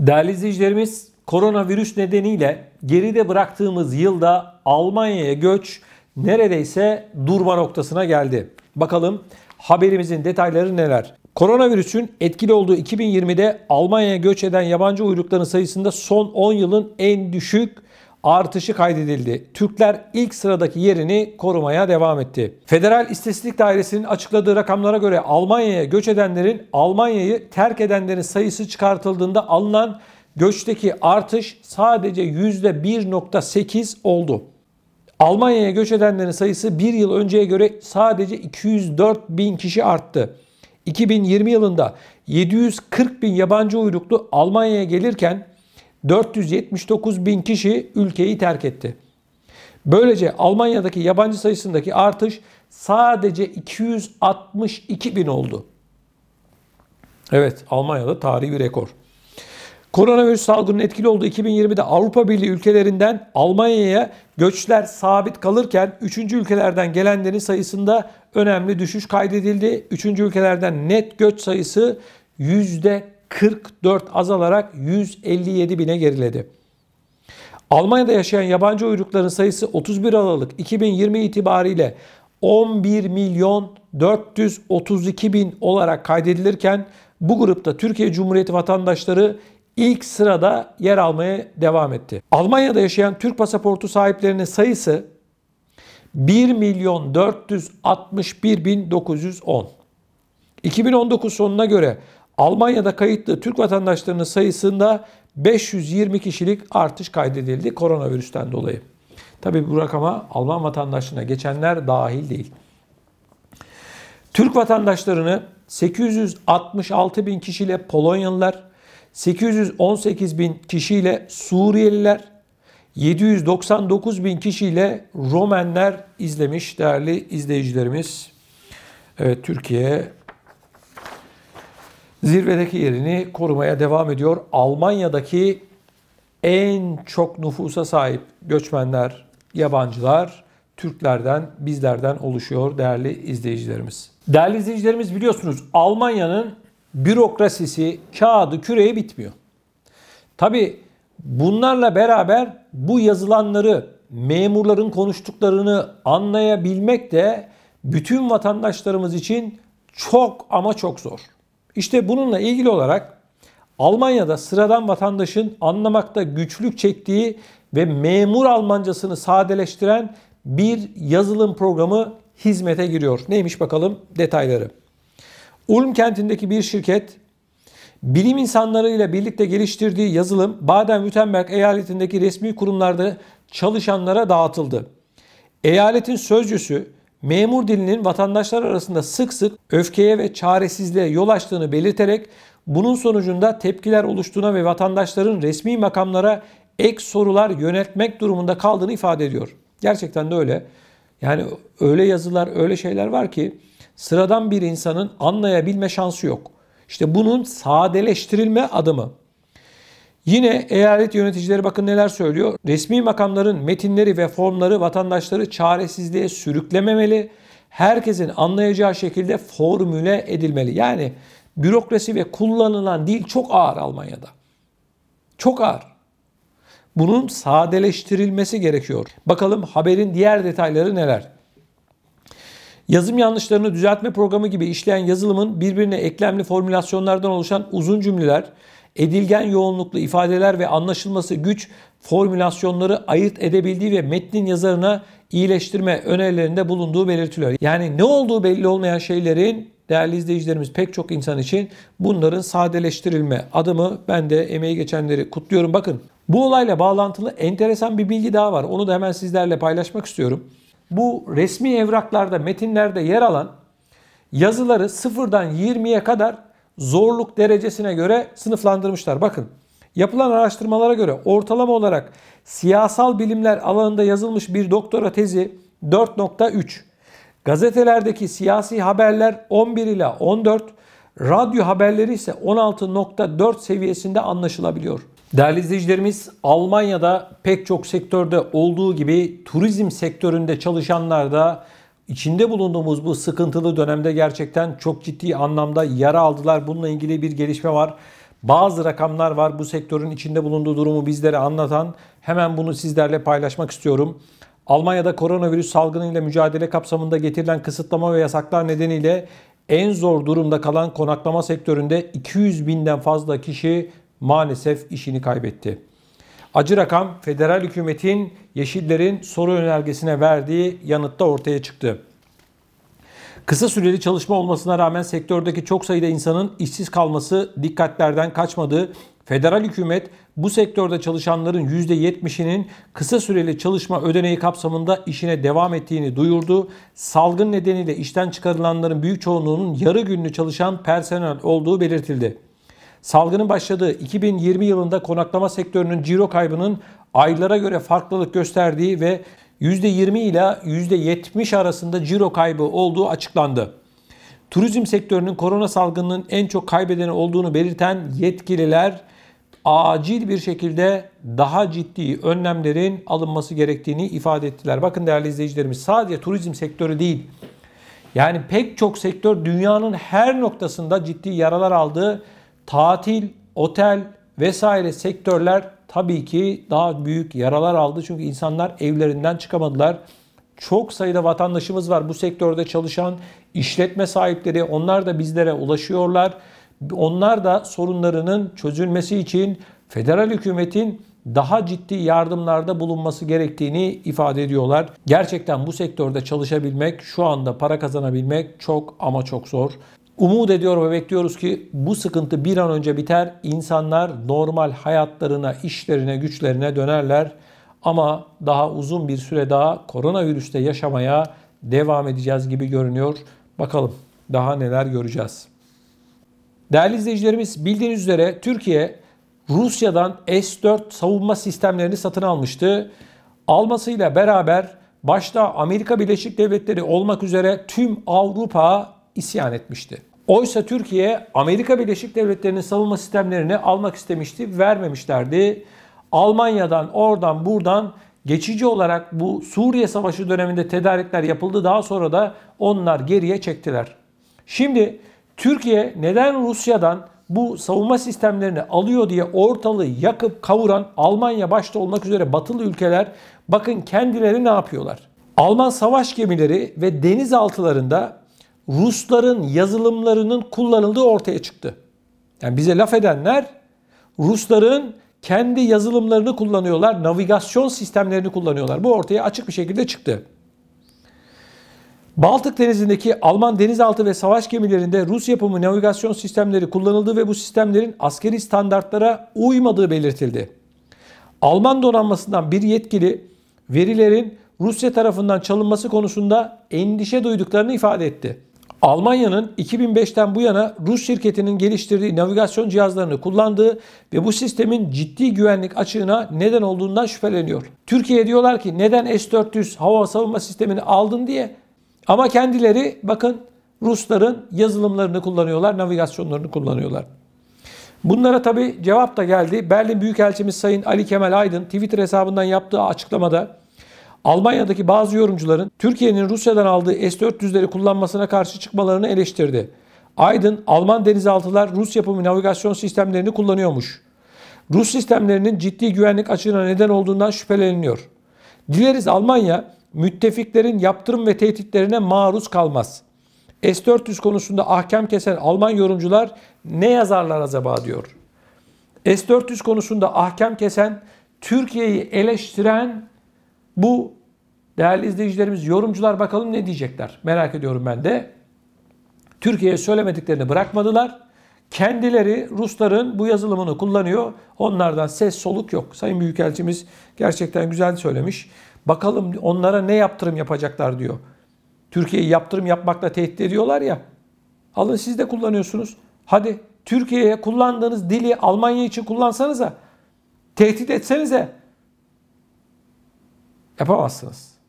Değerli izleyicilerimiz, koronavirüs nedeniyle geride bıraktığımız yılda Almanya'ya göç neredeyse durma noktasına geldi. Bakalım haberimizin detayları neler? Koronavirüsün etkili olduğu 2020'de Almanya'ya göç eden yabancı uyrukların sayısında son 10 yılın en düşük artışı kaydedildi. Türkler ilk sıradaki yerini korumaya devam etti. Federal İstatistik Dairesi'nin açıkladığı rakamlara göre Almanya'ya göç edenlerin Almanya'yı terk edenlerin sayısı çıkartıldığında alınan göçteki artış sadece %1.8 oldu. Almanya'ya göç edenlerin sayısı bir yıl önceye göre sadece 204 bin kişi arttı. 2020 yılında 740 bin yabancı uyruklu Almanya'ya gelirken 479 bin kişi ülkeyi terk etti. Böylece Almanya'daki yabancı sayısındaki artış sadece 262 bin oldu. Evet Almanya'da tarihi bir rekor. Koronavirüs salgının etkili olduğu 2020'de Avrupa Birliği ülkelerinden Almanya'ya göçler sabit kalırken 3. ülkelerden gelenlerin sayısında önemli düşüş kaydedildi. 3. ülkelerden net göç sayısı 44 azalarak 157 bine geriledi. Almanya'da yaşayan yabancı uyrukların sayısı 31 Aralık 2020 itibariyle 11 milyon 432 bin olarak kaydedilirken bu grupta Türkiye Cumhuriyeti vatandaşları ilk sırada yer almaya devam etti. Almanya'da yaşayan Türk pasaportu sahiplerinin sayısı 1 milyon 461 bin 910. 2019 sonuna göre Almanya'da kayıtlı Türk vatandaşlarının sayısında 520 kişilik artış kaydedildi koronavirüsten dolayı. Tabi bu rakama Alman vatandaşlığına geçenler dahil değil. Türk vatandaşlarını 866 bin kişiyle Polonyalılar, 818 bin kişiyle Suriyeliler, 799 bin kişiyle Romenler izlemiş değerli izleyicilerimiz. Evet Türkiye zirvedeki yerini korumaya devam ediyor. Almanya'daki en çok nüfusa sahip göçmenler, yabancılar Türklerden, bizlerden oluşuyor değerli izleyicilerimiz. Değerli izleyicilerimiz biliyorsunuz Almanya'nın bürokrasisi, kağıdı, küreği bitmiyor. Tabi bunlarla beraber bu yazılanları, memurların konuştuklarını anlayabilmek de bütün vatandaşlarımız için çok ama çok zor. İşte bununla ilgili olarak Almanya'da sıradan vatandaşın anlamakta güçlük çektiği ve memur Almancasını sadeleştiren bir yazılım programı hizmete giriyor. Neymiş bakalım detayları. Ulm kentindeki bir şirket bilim insanlarıyla birlikte geliştirdiği yazılım Baden-Württemberg eyaletindeki resmi kurumlarda çalışanlara dağıtıldı. Eyaletin sözcüsü memur dilinin vatandaşlar arasında sık sık öfkeye ve çaresizliğe yol açtığını belirterek bunun sonucunda tepkiler oluştuğuna ve vatandaşların resmi makamlara ek sorular yönetmek durumunda kaldığını ifade ediyor. Gerçekten de öyle. Yani öyle yazılar, öyle şeyler var ki sıradan bir insanın anlayabilme şansı yok. İşte bunun sadeleştirilme adımı. Yine eyalet yöneticileri bakın neler söylüyor. Resmi makamların metinleri ve formları vatandaşları çaresizliğe sürüklememeli. Herkesin anlayacağı şekilde formüle edilmeli. Yani bürokrasi ve kullanılan dil çok ağır Almanya'da. Çok ağır. Bunun sadeleştirilmesi gerekiyor. Bakalım haberin diğer detayları neler? Yazım yanlışlarını düzeltme programı gibi işleyen yazılımın birbirine eklemli formülasyonlardan oluşan uzun cümleler, edilgen yoğunluklu ifadeler ve anlaşılması güç formülasyonları ayırt edebildiği ve metnin yazarına iyileştirme önerilerinde bulunduğu belirtiliyor. Yani ne olduğu belli olmayan şeylerin değerli izleyicilerimiz pek çok insan için bunların sadeleştirilme adımı ben de emeği geçenleri kutluyorum. Bakın bu olayla bağlantılı enteresan bir bilgi daha var. Onu da hemen sizlerle paylaşmak istiyorum. Bu resmi evraklarda, metinlerde yer alan yazıları sıfırdan 20'ye kadar zorluk derecesine göre sınıflandırmışlar. Bakın yapılan araştırmalara göre ortalama olarak siyasal bilimler alanında yazılmış bir doktora tezi 4.3. Gazetelerdeki siyasi haberler 11 ila 14, radyo haberleri ise 16.4 seviyesinde anlaşılabiliyor. Değerli izleyicilerimiz, Almanya'da pek çok sektörde olduğu gibi turizm sektöründe çalışanlar da İçinde bulunduğumuz bu sıkıntılı dönemde gerçekten çok ciddi anlamda yara aldılar. Bununla ilgili bir gelişme var. Bazı rakamlar var bu sektörün içinde bulunduğu durumu bizlere anlatan. Hemen bunu sizlerle paylaşmak istiyorum. Almanya'da koronavirüs salgınıyla mücadele kapsamında getirilen kısıtlama ve yasaklar nedeniyle en zor durumda kalan konaklama sektöründe 200 binden fazla kişi maalesef işini kaybetti. Acı rakam federal hükümetin Yeşillerin soru önergesine verdiği yanıtta ortaya çıktı. Kısa süreli çalışma olmasına rağmen sektördeki çok sayıda insanın işsiz kalması dikkatlerden kaçmadı. Federal hükümet bu sektörde çalışanların %70'inin kısa süreli çalışma ödeneği kapsamında işine devam ettiğini duyurdu. Salgın nedeniyle işten çıkarılanların büyük çoğunluğunun yarı günlü çalışan personel olduğu belirtildi. Salgının başladığı 2020 yılında konaklama sektörünün ciro kaybının aylara göre farklılık gösterdiği ve %20 ile %70 arasında ciro kaybı olduğu açıklandı. Turizm sektörünün korona salgınının en çok kaybedeni olduğunu belirten yetkililer acil bir şekilde daha ciddi önlemlerin alınması gerektiğini ifade ettiler. Bakın değerli izleyicilerimiz sadece turizm sektörü değil. Yani pek çok sektör dünyanın her noktasında ciddi yaralar aldı tatil, otel vesaire sektörler tabii ki daha büyük yaralar aldı. Çünkü insanlar evlerinden çıkamadılar. Çok sayıda vatandaşımız var bu sektörde çalışan işletme sahipleri. Onlar da bizlere ulaşıyorlar. Onlar da sorunlarının çözülmesi için federal hükümetin daha ciddi yardımlarda bulunması gerektiğini ifade ediyorlar. Gerçekten bu sektörde çalışabilmek, şu anda para kazanabilmek çok ama çok zor. Umut ediyor ve bekliyoruz ki bu sıkıntı bir an önce biter. İnsanlar normal hayatlarına, işlerine, güçlerine dönerler. Ama daha uzun bir süre daha koronavirüste yaşamaya devam edeceğiz gibi görünüyor. Bakalım daha neler göreceğiz. Değerli izleyicilerimiz bildiğiniz üzere Türkiye Rusya'dan S-4 savunma sistemlerini satın almıştı. Almasıyla beraber başta Amerika Birleşik Devletleri olmak üzere tüm Avrupa isyan etmişti. Oysa Türkiye Amerika Birleşik Devletleri'nin savunma sistemlerini almak istemişti, vermemişlerdi. Almanya'dan, oradan, buradan geçici olarak bu Suriye Savaşı döneminde tedarikler yapıldı. Daha sonra da onlar geriye çektiler. Şimdi Türkiye neden Rusya'dan bu savunma sistemlerini alıyor diye ortalığı yakıp kavuran Almanya başta olmak üzere batılı ülkeler bakın kendileri ne yapıyorlar? Alman savaş gemileri ve denizaltılarında Rusların yazılımlarının kullanıldığı ortaya çıktı. Yani bize laf edenler Rusların kendi yazılımlarını kullanıyorlar, navigasyon sistemlerini kullanıyorlar. Bu ortaya açık bir şekilde çıktı. Baltık Denizi'ndeki Alman denizaltı ve savaş gemilerinde Rus yapımı navigasyon sistemleri kullanıldı ve bu sistemlerin askeri standartlara uymadığı belirtildi. Alman donanmasından bir yetkili verilerin Rusya tarafından çalınması konusunda endişe duyduklarını ifade etti. Almanya'nın 2005'ten bu yana Rus şirketinin geliştirdiği navigasyon cihazlarını kullandığı ve bu sistemin ciddi güvenlik açığına neden olduğundan şüpheleniyor. Türkiye diyorlar ki neden S-400 hava savunma sistemini aldın diye. Ama kendileri bakın Rusların yazılımlarını kullanıyorlar, navigasyonlarını kullanıyorlar. Bunlara tabi cevap da geldi. Berlin Büyükelçimiz Sayın Ali Kemal Aydın Twitter hesabından yaptığı açıklamada Almanya'daki bazı yorumcuların Türkiye'nin Rusya'dan aldığı S-400'leri kullanmasına karşı çıkmalarını eleştirdi. Aydın, Alman denizaltılar Rus yapımı navigasyon sistemlerini kullanıyormuş. Rus sistemlerinin ciddi güvenlik açığına neden olduğundan şüpheleniliyor. Dileriz Almanya müttefiklerin yaptırım ve tehditlerine maruz kalmaz. S-400 konusunda ahkam kesen Alman yorumcular ne yazarlar acaba diyor. S-400 konusunda ahkam kesen, Türkiye'yi eleştiren bu değerli izleyicilerimiz, yorumcular bakalım ne diyecekler. Merak ediyorum ben de. Türkiye'ye söylemediklerini bırakmadılar. Kendileri Rusların bu yazılımını kullanıyor. Onlardan ses soluk yok. Sayın Büyükelçimiz gerçekten güzel söylemiş. Bakalım onlara ne yaptırım yapacaklar diyor. Türkiye'yi yaptırım yapmakla tehdit ediyorlar ya. Alın siz de kullanıyorsunuz. Hadi Türkiye'ye kullandığınız dili Almanya için kullansanıza. Tehdit etsenize. É para